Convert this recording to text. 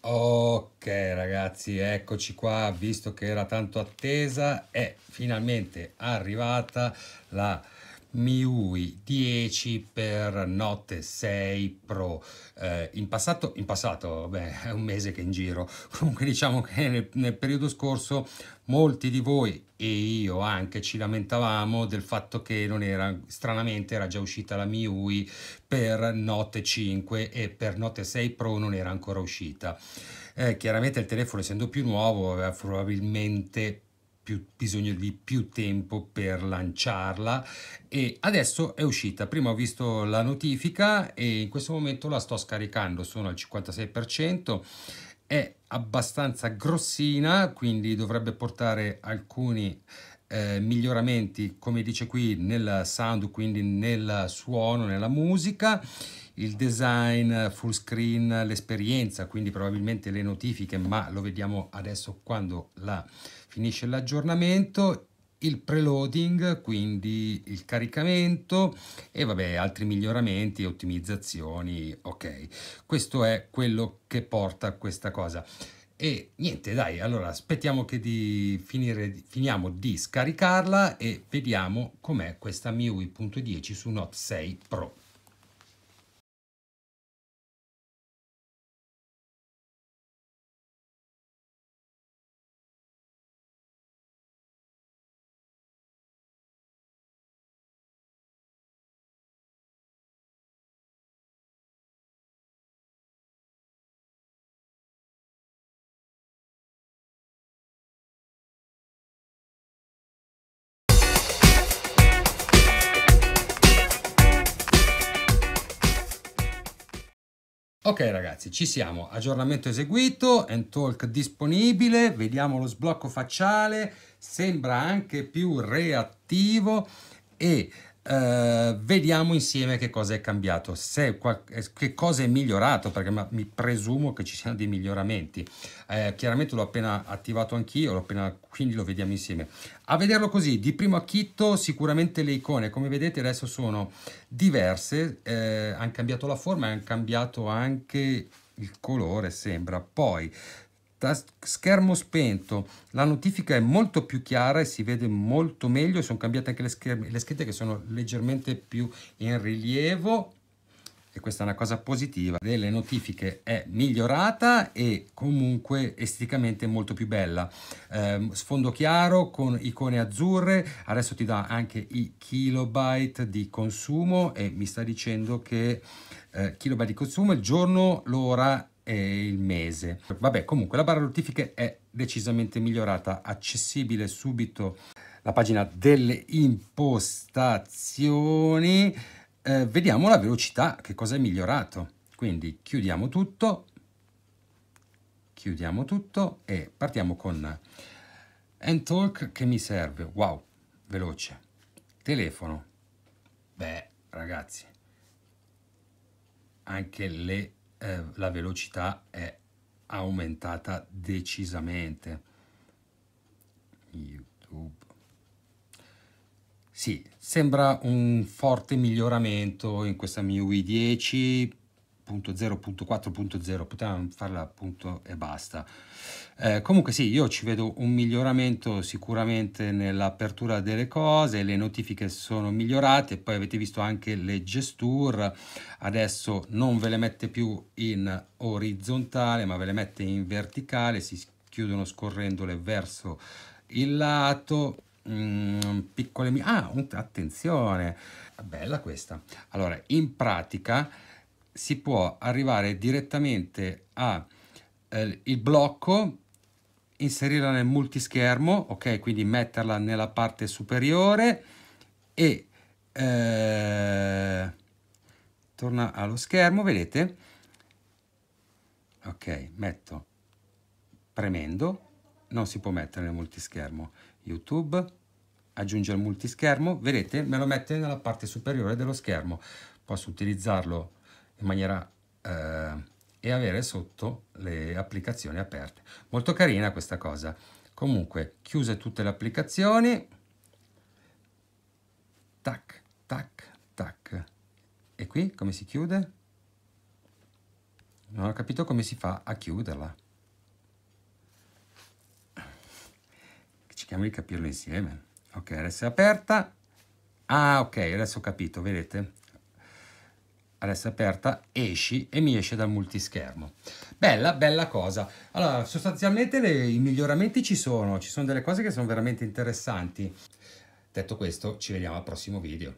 Ok ragazzi, eccoci qua, visto che era tanto attesa, è finalmente arrivata la MIUI 10 per Note 6 Pro. Eh, in passato, in passato beh, è un mese che in giro, comunque diciamo che nel, nel periodo scorso molti di voi e io anche ci lamentavamo del fatto che non era stranamente era già uscita la MIUI per Note 5 e per Note 6 Pro non era ancora uscita. Eh, chiaramente il telefono essendo più nuovo aveva probabilmente più, bisogno di più tempo per lanciarla e adesso è uscita. Prima ho visto la notifica e in questo momento la sto scaricando, sono al 56%, è abbastanza grossina, quindi dovrebbe portare alcuni eh, miglioramenti, come dice qui, nel sound, quindi nel suono, nella musica, il design, full screen, l'esperienza, quindi probabilmente le notifiche, ma lo vediamo adesso quando la, finisce l'aggiornamento, il preloading, quindi il caricamento e vabbè altri miglioramenti, ottimizzazioni, ok. Questo è quello che porta questa cosa e niente dai allora aspettiamo che di finire finiamo di scaricarla e vediamo com'è questa MIUI.10 su Note 6 Pro Ok ragazzi, ci siamo, aggiornamento eseguito, Talk disponibile, vediamo lo sblocco facciale, sembra anche più reattivo e eh, vediamo insieme che cosa è cambiato, se, eh, che cosa è migliorato, perché mi presumo che ci siano dei miglioramenti. Uh, chiaramente l'ho appena attivato anch'io, appena, quindi lo vediamo insieme. A vederlo così, di primo acchitto sicuramente le icone, come vedete adesso sono diverse, eh, hanno cambiato la forma e hanno cambiato anche il colore, sembra. Poi da schermo spento la notifica è molto più chiara e si vede molto meglio sono cambiate anche le, scher- le scritte che sono leggermente più in rilievo e questa è una cosa positiva delle notifiche è migliorata e comunque esteticamente molto più bella eh, sfondo chiaro con icone azzurre adesso ti dà anche i kilobyte di consumo e mi sta dicendo che eh, kilobyte di consumo il giorno l'ora eh, il mese. Vabbè, comunque la barra notifiche è decisamente migliorata, accessibile subito la pagina delle impostazioni. Eh, vediamo la velocità, che cosa è migliorato. Quindi chiudiamo tutto, chiudiamo tutto e partiamo con N-Talk che mi serve. Wow, veloce. Telefono. Beh, ragazzi, anche le eh, la velocità è aumentata decisamente. YouTube. Sì, sembra un forte miglioramento in questa MIUI 10, .0.4.0, potevano farla appunto e basta. Eh, comunque sì, io ci vedo un miglioramento sicuramente nell'apertura delle cose, le notifiche sono migliorate, poi avete visto anche le gesture, adesso non ve le mette più in orizzontale ma ve le mette in verticale, si chiudono scorrendole verso il lato, mm, piccole... Ah, un, attenzione, bella questa. Allora, in pratica si può arrivare direttamente al eh, blocco inserirla nel multischermo, ok? Quindi metterla nella parte superiore e eh, torna allo schermo, vedete? Ok, metto premendo, non si può mettere nel multischermo. YouTube aggiunge il multischermo, vedete? Me lo mette nella parte superiore dello schermo. Posso utilizzarlo in maniera eh, e avere sotto le applicazioni aperte. Molto carina questa cosa. Comunque, chiuse tutte le applicazioni. Tac, tac, tac. E qui come si chiude? Non ho capito come si fa a chiuderla. Cerchiamo di capirlo insieme. Ok, adesso è aperta. Ah, ok, adesso ho capito, vedete? adesso è aperta, esci e mi esce dal multischermo. Bella, bella cosa. Allora, sostanzialmente le, i miglioramenti ci sono, ci sono delle cose che sono veramente interessanti. Detto questo, ci vediamo al prossimo video.